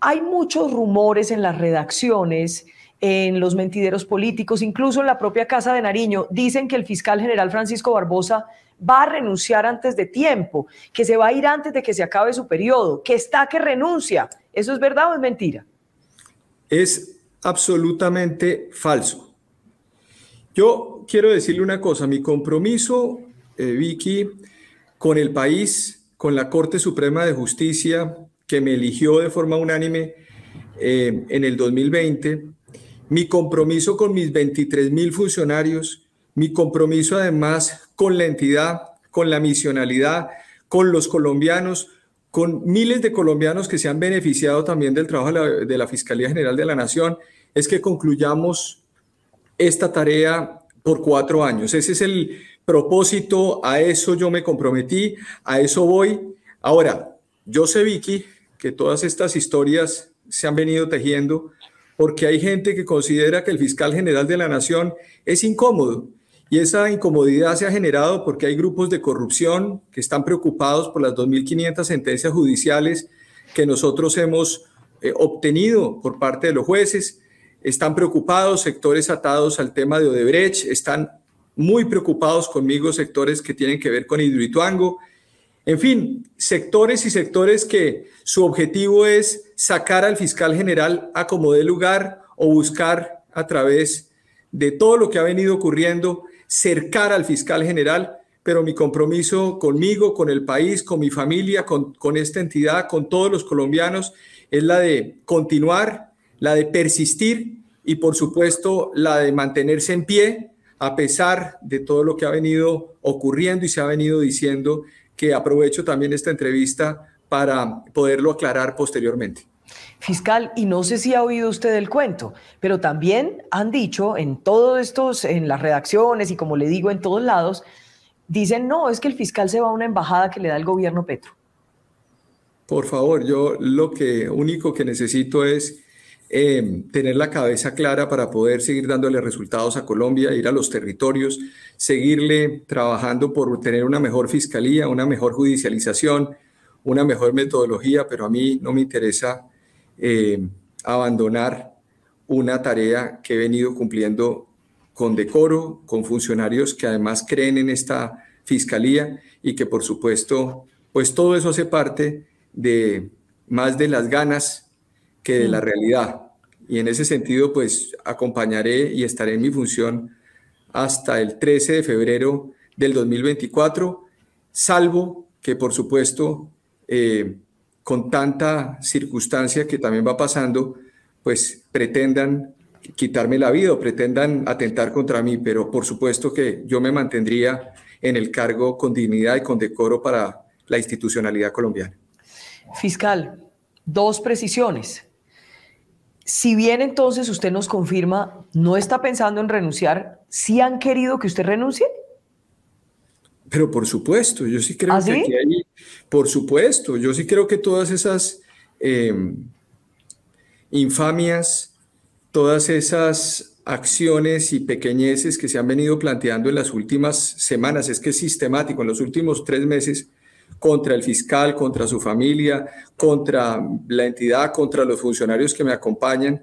Hay muchos rumores en las redacciones, en los mentideros políticos, incluso en la propia Casa de Nariño. Dicen que el fiscal general Francisco Barbosa va a renunciar antes de tiempo, que se va a ir antes de que se acabe su periodo, que está que renuncia. ¿Eso es verdad o es mentira? Es absolutamente falso. Yo quiero decirle una cosa, mi compromiso, eh, Vicky, con el país, con la Corte Suprema de Justicia, que me eligió de forma unánime eh, en el 2020, mi compromiso con mis 23 mil funcionarios, mi compromiso además con la entidad, con la misionalidad, con los colombianos, con miles de colombianos que se han beneficiado también del trabajo de la, de la Fiscalía General de la Nación, es que concluyamos esta tarea por cuatro años. Ese es el propósito, a eso yo me comprometí, a eso voy. Ahora, yo sé, Vicky, que todas estas historias se han venido tejiendo, porque hay gente que considera que el fiscal general de la nación es incómodo. Y esa incomodidad se ha generado porque hay grupos de corrupción que están preocupados por las 2.500 sentencias judiciales que nosotros hemos eh, obtenido por parte de los jueces. Están preocupados sectores atados al tema de Odebrecht, están muy preocupados conmigo sectores que tienen que ver con Hidroituango, en fin, sectores y sectores que su objetivo es sacar al fiscal general a como lugar o buscar a través de todo lo que ha venido ocurriendo, cercar al fiscal general, pero mi compromiso conmigo, con el país, con mi familia, con, con esta entidad, con todos los colombianos, es la de continuar, la de persistir y por supuesto la de mantenerse en pie a pesar de todo lo que ha venido ocurriendo y se ha venido diciendo que aprovecho también esta entrevista para poderlo aclarar posteriormente. Fiscal, y no sé si ha oído usted el cuento, pero también han dicho en todos estos, en las redacciones y como le digo en todos lados, dicen, no, es que el fiscal se va a una embajada que le da el gobierno Petro. Por favor, yo lo que único que necesito es Em, tener la cabeza clara para poder seguir dándole resultados a Colombia, ir a los territorios, seguirle trabajando por tener una mejor fiscalía, una mejor judicialización, una mejor metodología, pero a mí no me interesa em, abandonar una tarea que he venido cumpliendo con decoro, con funcionarios que además creen en esta fiscalía y que por supuesto, pues todo eso hace parte de más de las ganas que de la mm. realidad. Y en ese sentido, pues acompañaré y estaré en mi función hasta el 13 de febrero del 2024, salvo que, por supuesto, eh, con tanta circunstancia que también va pasando, pues pretendan quitarme la vida o pretendan atentar contra mí, pero por supuesto que yo me mantendría en el cargo con dignidad y con decoro para la institucionalidad colombiana. Fiscal, dos precisiones si bien entonces usted nos confirma, no está pensando en renunciar, ¿sí han querido que usted renuncie? Pero por supuesto, yo sí creo ¿Ah, que por supuesto, yo sí creo que todas esas em, infamias, todas esas acciones y pequeñeces que se han venido planteando en las últimas semanas, es que es sistemático, en los últimos tres meses, contra el fiscal, contra su familia, contra la entidad, contra los funcionarios que me acompañan,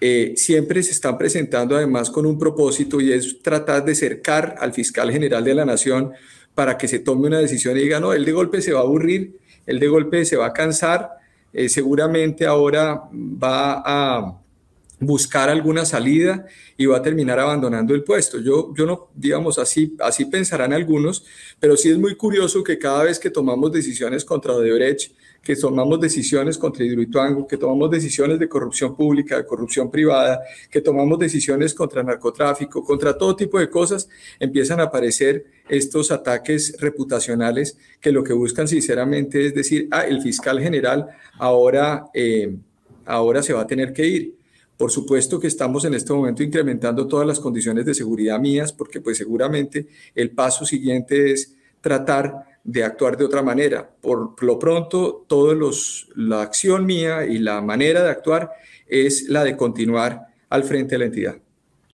eh, siempre se están presentando además con un propósito y es tratar de cercar al fiscal general de la nación para que se tome una decisión y diga, no, él de golpe se va a aburrir, él de golpe se va a cansar, eh, seguramente ahora va a buscar alguna salida y va a terminar abandonando el puesto. Yo, yo no, digamos, así, así pensarán algunos, pero sí es muy curioso que cada vez que tomamos decisiones contra Odebrecht, que tomamos decisiones contra Hidroituango, que tomamos decisiones de corrupción pública, de corrupción privada, que tomamos decisiones contra narcotráfico, contra todo tipo de cosas, empiezan a aparecer estos ataques reputacionales que lo que buscan sinceramente es decir, ah, el fiscal general ahora, eh, ahora se va a tener que ir por supuesto que estamos en este momento incrementando todas las condiciones de seguridad mías, porque pues seguramente el paso siguiente es tratar de actuar de otra manera. Por lo pronto, toda la acción mía y la manera de actuar es la de continuar al frente de la entidad.